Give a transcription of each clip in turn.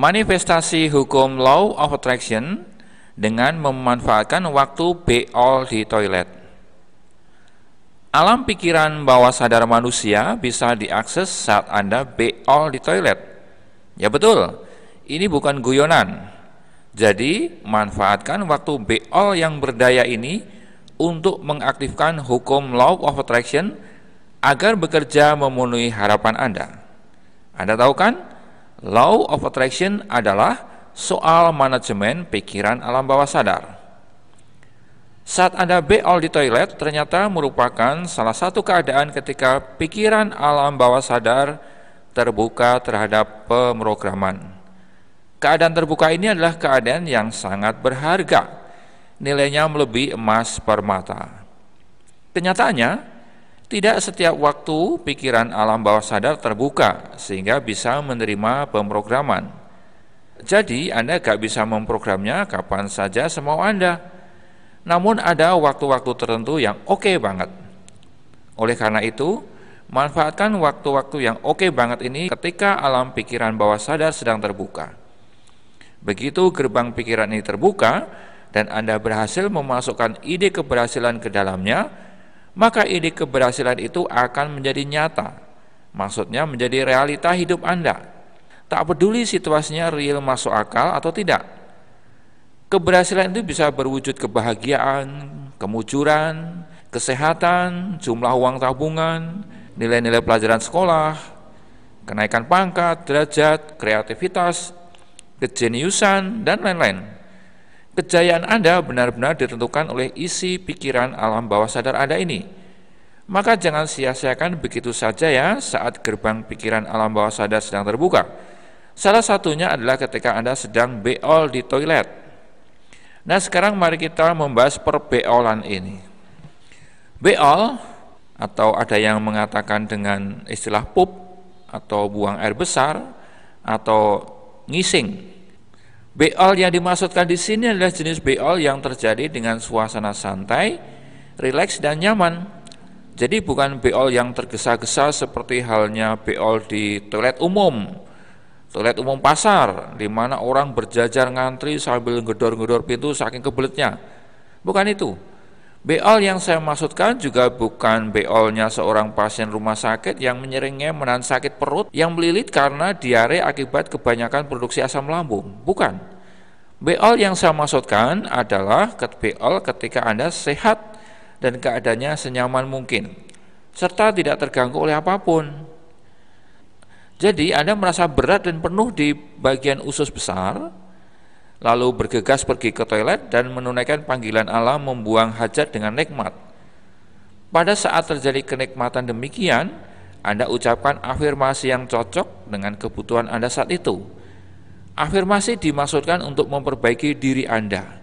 manifestasi hukum law of attraction dengan memanfaatkan waktu beol di toilet. Alam pikiran bawah sadar manusia bisa diakses saat Anda beol di toilet. Ya betul, ini bukan guyonan. Jadi, manfaatkan waktu beol yang berdaya ini untuk mengaktifkan hukum law of attraction agar bekerja memenuhi harapan Anda. Anda tahu kan, Law of attraction adalah soal manajemen pikiran alam bawah sadar. Saat Anda beol di toilet ternyata merupakan salah satu keadaan ketika pikiran alam bawah sadar terbuka terhadap pemrograman. Keadaan terbuka ini adalah keadaan yang sangat berharga. Nilainya melebihi emas permata. Kenyataannya, tidak setiap waktu pikiran alam bawah sadar terbuka sehingga bisa menerima pemrograman. Jadi Anda gak bisa memprogramnya kapan saja semau Anda. Namun ada waktu-waktu tertentu yang oke okay banget. Oleh karena itu, manfaatkan waktu-waktu yang oke okay banget ini ketika alam pikiran bawah sadar sedang terbuka. Begitu gerbang pikiran ini terbuka dan Anda berhasil memasukkan ide keberhasilan ke dalamnya, maka ide keberhasilan itu akan menjadi nyata. Maksudnya menjadi realita hidup Anda. Tak peduli situasinya real masuk akal atau tidak. Keberhasilan itu bisa berwujud kebahagiaan, kemujuran, kesehatan, jumlah uang tabungan, nilai-nilai pelajaran sekolah, kenaikan pangkat, derajat, kreativitas, kejeniusan, dan lain-lain. Kejayaan Anda benar-benar ditentukan oleh isi pikiran alam bawah sadar Anda ini. Maka jangan sia-siakan begitu saja ya saat gerbang pikiran alam bawah sadar sedang terbuka. Salah satunya adalah ketika Anda sedang beol di toilet. Nah sekarang mari kita membahas perbeolan ini. Beol atau ada yang mengatakan dengan istilah pup atau buang air besar atau ngising Beol yang dimaksudkan di sini adalah jenis beol yang terjadi dengan suasana santai, rileks dan nyaman. Jadi bukan beol yang tergesa-gesa seperti halnya beol di toilet umum, toilet umum pasar, di mana orang berjajar ngantri sambil gedor-gedor pintu saking kebeletnya. Bukan itu. Beol yang saya maksudkan juga bukan beolnya seorang pasien rumah sakit yang menyeringnya menahan sakit perut yang melilit karena diare akibat kebanyakan produksi asam lambung. Bukan. Beol yang saya maksudkan adalah beol ketika Anda sehat dan keadaannya senyaman mungkin, serta tidak terganggu oleh apapun. Jadi Anda merasa berat dan penuh di bagian usus besar, lalu bergegas pergi ke toilet dan menunaikan panggilan Allah membuang hajat dengan nikmat. Pada saat terjadi kenikmatan demikian, Anda ucapkan afirmasi yang cocok dengan kebutuhan Anda saat itu. Afirmasi dimaksudkan untuk memperbaiki diri Anda.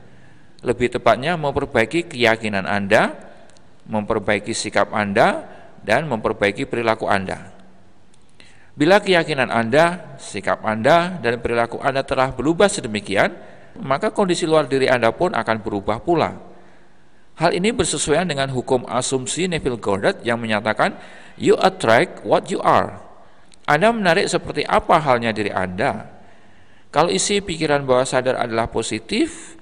Lebih tepatnya memperbaiki keyakinan Anda, memperbaiki sikap Anda, dan memperbaiki perilaku Anda. Bila keyakinan Anda, sikap Anda, dan perilaku Anda telah berubah sedemikian, maka kondisi luar diri Anda pun akan berubah pula. Hal ini bersesuaian dengan hukum asumsi Neville Goddard yang menyatakan you attract what you are. Anda menarik seperti apa halnya diri Anda. Kalau isi pikiran bawah sadar adalah positif,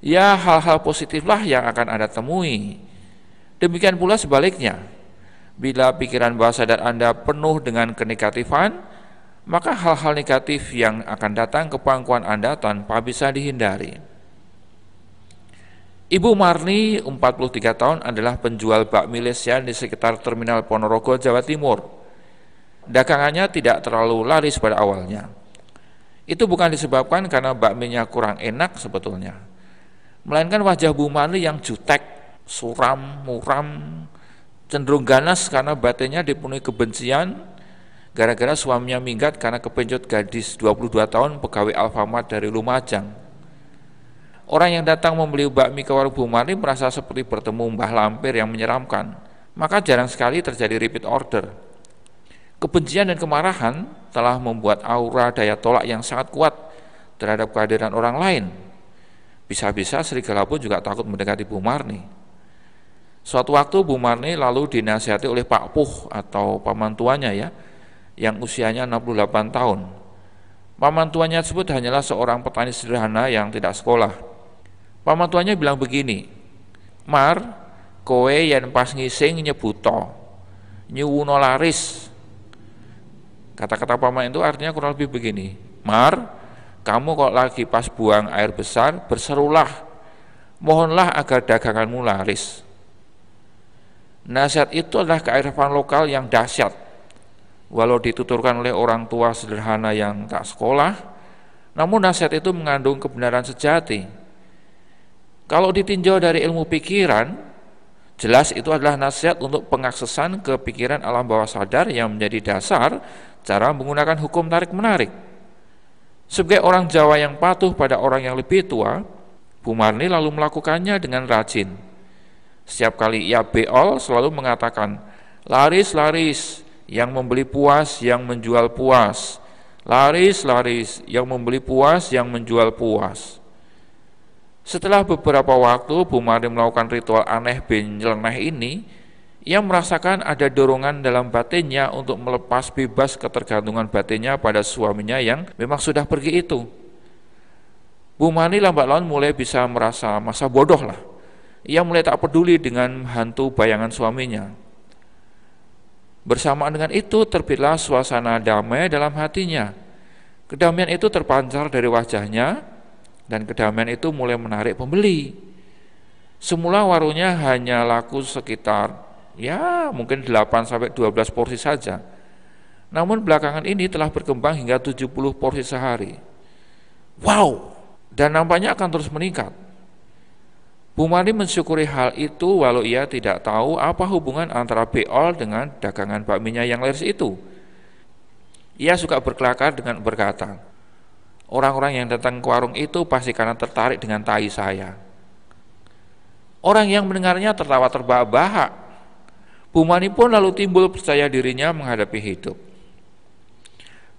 ya hal-hal positiflah yang akan Anda temui. Demikian pula sebaliknya. Bila pikiran bawah sadar Anda penuh dengan kenegatifan, maka hal-hal negatif yang akan datang ke pangkuan Anda tanpa bisa dihindari. Ibu Marni, 43 tahun, adalah penjual bakmi lesian di sekitar terminal Ponorogo, Jawa Timur. Dagangannya tidak terlalu laris pada awalnya. Itu bukan disebabkan karena bakminya kurang enak sebetulnya, melainkan wajah Bu Marni yang jutek, suram, muram, cenderung ganas karena batinnya dipenuhi kebencian gara-gara suaminya minggat karena kepencut gadis 22 tahun pegawai Alfamart dari Lumajang. Orang yang datang membeli bakmi ke warung Bu merasa seperti bertemu Mbah Lampir yang menyeramkan. Maka jarang sekali terjadi repeat order. Kebencian dan kemarahan telah membuat aura daya tolak yang sangat kuat terhadap kehadiran orang lain. Bisa-bisa serigala pun juga takut mendekati Bu Marni. Suatu waktu Bu Marni lalu dinasihati oleh Pak Puh atau paman tuanya ya, yang usianya 68 tahun. Paman tuanya tersebut hanyalah seorang petani sederhana yang tidak sekolah. Paman tuanya bilang begini, Mar, kowe yang pas ngising nyebuto, nyewuno laris. Kata-kata paman itu artinya kurang lebih begini, Mar, kamu kok lagi pas buang air besar, berserulah, mohonlah agar daganganmu laris. Nasihat itu adalah kearifan lokal yang dahsyat. Walau dituturkan oleh orang tua sederhana yang tak sekolah, namun nasihat itu mengandung kebenaran sejati. Kalau ditinjau dari ilmu pikiran, jelas itu adalah nasihat untuk pengaksesan ke pikiran alam bawah sadar yang menjadi dasar cara menggunakan hukum tarik-menarik. Sebagai orang Jawa yang patuh pada orang yang lebih tua, Bu Marni lalu melakukannya dengan rajin setiap kali ia beol selalu mengatakan, laris, laris, yang membeli puas, yang menjual puas. Laris, laris, yang membeli puas, yang menjual puas. Setelah beberapa waktu Bumari melakukan ritual aneh benjelneh ini, ia merasakan ada dorongan dalam batinnya untuk melepas bebas ketergantungan batinnya pada suaminya yang memang sudah pergi itu. Bu lambat laun mulai bisa merasa masa bodoh lah. Ia mulai tak peduli dengan hantu bayangan suaminya. Bersamaan dengan itu terbitlah suasana damai dalam hatinya. Kedamaian itu terpancar dari wajahnya dan kedamaian itu mulai menarik pembeli. Semula warungnya hanya laku sekitar ya mungkin 8 sampai 12 porsi saja. Namun belakangan ini telah berkembang hingga 70 porsi sehari. Wow, dan nampaknya akan terus meningkat. Bumari mensyukuri hal itu walau ia tidak tahu apa hubungan antara Beol dengan dagangan bakminya yang laris itu. Ia suka berkelakar dengan berkata, orang-orang yang datang ke warung itu pasti karena tertarik dengan tai saya. Orang yang mendengarnya tertawa terbahak-bahak. Bumani pun lalu timbul percaya dirinya menghadapi hidup.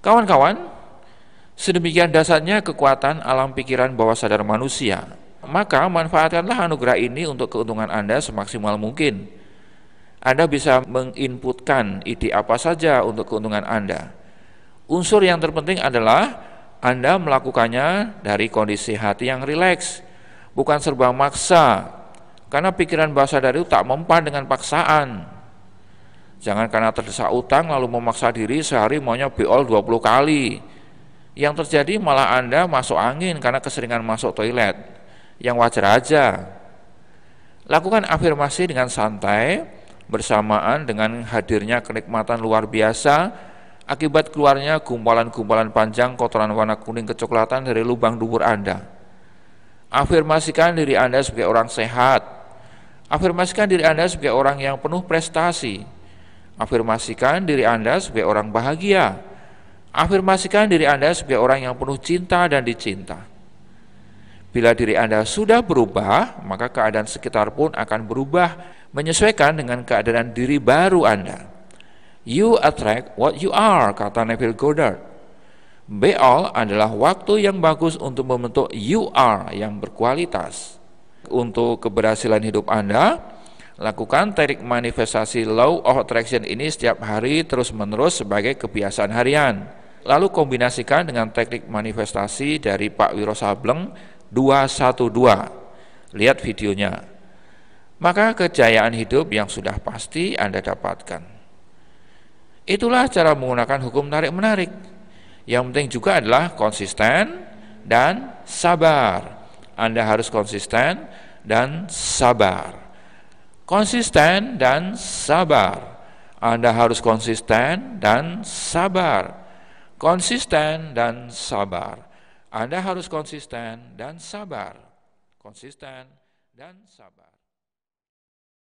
Kawan-kawan, sedemikian dasarnya kekuatan alam pikiran bawah sadar manusia maka manfaatkanlah anugerah ini untuk keuntungan Anda semaksimal mungkin. Anda bisa menginputkan ide apa saja untuk keuntungan Anda. Unsur yang terpenting adalah Anda melakukannya dari kondisi hati yang rileks, bukan serba maksa. Karena pikiran bahasa dari itu tak mempan dengan paksaan. Jangan karena terdesak utang lalu memaksa diri sehari maunya biol 20 kali. Yang terjadi malah Anda masuk angin karena keseringan masuk toilet yang wajar aja. Lakukan afirmasi dengan santai bersamaan dengan hadirnya kenikmatan luar biasa akibat keluarnya gumpalan-gumpalan panjang kotoran warna kuning kecoklatan dari lubang dubur Anda. Afirmasikan diri Anda sebagai orang sehat. Afirmasikan diri Anda sebagai orang yang penuh prestasi. Afirmasikan diri Anda sebagai orang bahagia. Afirmasikan diri Anda sebagai orang yang penuh cinta dan dicinta. Bila diri Anda sudah berubah, maka keadaan sekitar pun akan berubah menyesuaikan dengan keadaan diri baru Anda. You attract what you are, kata Neville Goddard. Be all adalah waktu yang bagus untuk membentuk you are yang berkualitas. Untuk keberhasilan hidup Anda, lakukan teknik manifestasi law of attraction ini setiap hari terus-menerus sebagai kebiasaan harian. Lalu kombinasikan dengan teknik manifestasi dari Pak Wiro Sableng 212. Lihat videonya. Maka kejayaan hidup yang sudah pasti Anda dapatkan. Itulah cara menggunakan hukum tarik-menarik. Yang penting juga adalah konsisten dan sabar. Anda harus konsisten dan sabar konsisten dan sabar. Anda harus konsisten dan sabar. Konsisten dan sabar. Anda harus konsisten dan sabar. Konsisten dan sabar.